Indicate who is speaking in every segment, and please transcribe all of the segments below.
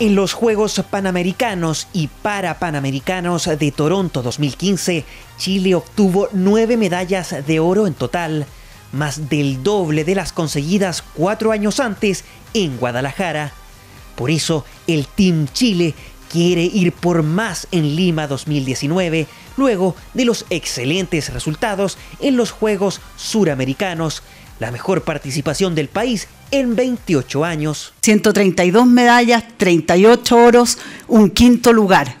Speaker 1: En los Juegos Panamericanos y Parapanamericanos de Toronto 2015, Chile obtuvo nueve medallas de oro en total, más del doble de las conseguidas cuatro años antes en Guadalajara. Por eso, el Team Chile quiere ir por más en Lima 2019 luego de los excelentes resultados en los Juegos Suramericanos, la mejor participación del país en 28 años. 132 medallas, 38 oros, un quinto lugar.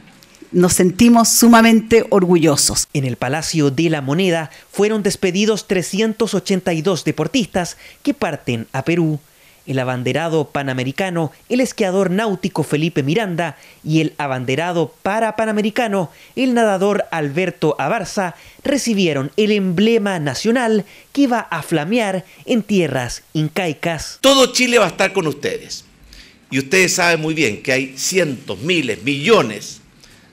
Speaker 1: Nos sentimos sumamente orgullosos. En el Palacio de la Moneda fueron despedidos 382 deportistas que parten a Perú el abanderado panamericano, el esquiador náutico Felipe Miranda y el abanderado parapanamericano, el nadador Alberto Abarza, recibieron el emblema nacional que iba a flamear en tierras incaicas.
Speaker 2: Todo Chile va a estar con ustedes. Y ustedes saben muy bien que hay cientos, miles, millones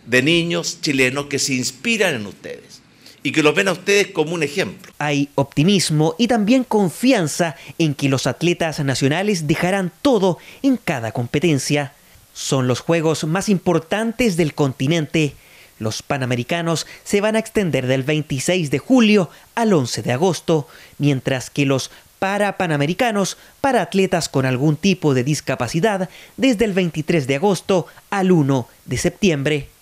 Speaker 2: de niños chilenos que se inspiran en ustedes y que los ven a ustedes como un ejemplo. Hay optimismo y
Speaker 1: también confianza en que los atletas nacionales dejarán todo en cada competencia. Son los juegos más importantes del continente. Los Panamericanos se van a extender del 26 de julio al 11 de agosto, mientras que los Parapanamericanos para atletas con algún tipo de discapacidad desde el 23 de agosto al 1 de septiembre.